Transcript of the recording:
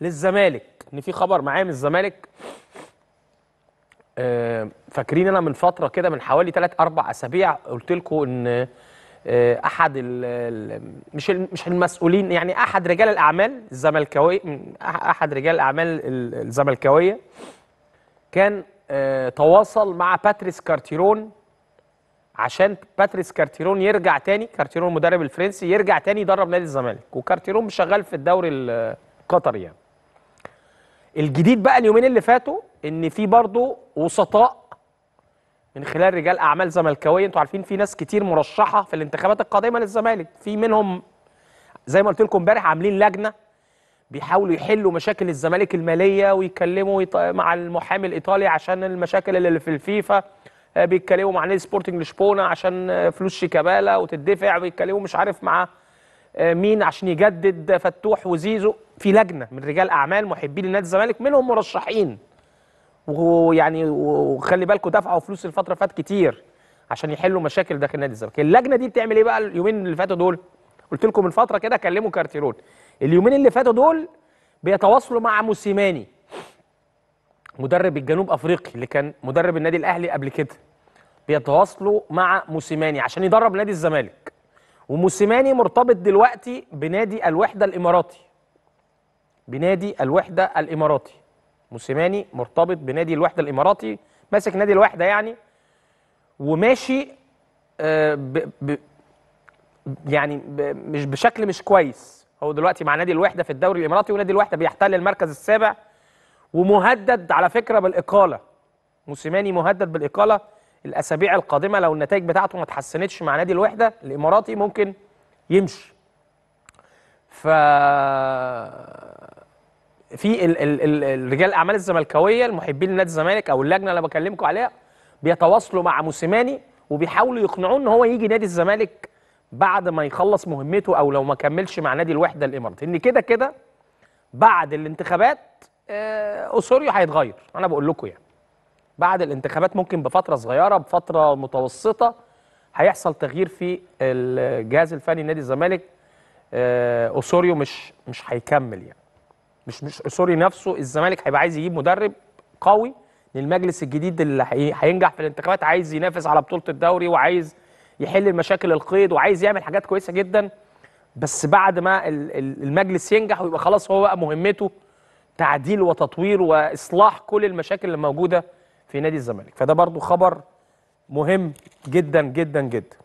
للزمالك ان في خبر معايا من الزمالك آه، فاكرين انا من فتره كده من حوالي 3 4 اسابيع قلت لكم ان آه، احد الـ مش مش المسؤولين يعني احد رجال الاعمال الزملكاويه احد رجال الاعمال الزملكاويه كان آه، تواصل مع باتريس كارتيرون عشان باتريس كارتيرون يرجع تاني كارتيرون المدرب الفرنسي يرجع تاني يدرب نادي الزمالك وكارتيرون مش شغال في الدوري القطري يعني الجديد بقى اليومين اللي فاتوا ان في برضه وسطاء من خلال رجال اعمال زملكاويه انتوا عارفين في ناس كتير مرشحه في الانتخابات القادمه للزمالك في منهم زي ما قلت لكم امبارح عاملين لجنه بيحاولوا يحلوا مشاكل الزمالك الماليه ويكلموا مع المحامي الايطالي عشان المشاكل اللي في الفيفا آه، بيتكلموا مع نادي سبورتنج لشبونه عشان آه، فلوس شيكابالا وتدفع ويتكلموا مش عارف مع آه، مين عشان يجدد فتوح وزيزو في لجنه من رجال اعمال محبين لنادي الزمالك منهم مرشحين ويعني وخلي بالكم دفعوا فلوس الفتره اللي فاتت كتير عشان يحلوا مشاكل داخل نادي الزمالك اللجنه دي بتعمل ايه بقى اليومين اللي فاتوا دول قلت لكم من فتره كده كلموا كارتيرون اليومين اللي فاتوا دول بيتواصلوا مع موسيماني مدرب الجنوب افريقي اللي كان مدرب النادي الاهلي قبل كده بيتواصلوا مع موسيماني عشان يدرب نادي الزمالك وموسيماني مرتبط دلوقتي بنادي الوحده الاماراتي بنادي الوحده الاماراتي موسيماني مرتبط بنادي الوحده الاماراتي ماسك نادي الوحده يعني وماشي آه، ب ب يعني ب مش بشكل مش كويس هو دلوقتي مع نادي الوحده في الدوري الاماراتي ونادي الوحده بيحتل المركز السابع ومهدد على فكره بالاقاله موسيماني مهدد بالاقاله الاسابيع القادمه لو النتائج بتاعته ما اتحسنتش مع نادي الوحده الاماراتي ممكن يمشي ف في ال ال ال رجال الاعمال الزملكاويه المحبين لنادي الزمالك او اللجنه اللي بكلمكم عليها بيتواصلوا مع موسيماني وبيحاولوا يقنعوه ان هو يجي نادي الزمالك بعد ما يخلص مهمته او لو ما كملش مع نادي الوحده الاماراتي ان كده كده بعد الانتخابات آه، اسوريو هيتغير انا بقول لكم يعني بعد الانتخابات ممكن بفتره صغيره بفتره متوسطه هيحصل تغيير في الجهاز الفني نادي الزمالك آه، اوسوريو مش مش هيكمل يعني مش مش اوسوريو نفسه الزمالك هيبقى عايز يجيب مدرب قوي للمجلس الجديد اللي هينجح في الانتخابات عايز ينافس على بطوله الدوري وعايز يحل المشاكل القيد وعايز يعمل حاجات كويسه جدا بس بعد ما المجلس ينجح ويبقى خلاص هو بقى مهمته تعديل وتطوير واصلاح كل المشاكل اللي موجوده في نادي الزمالك فده برضو خبر مهم جدا جدا جدا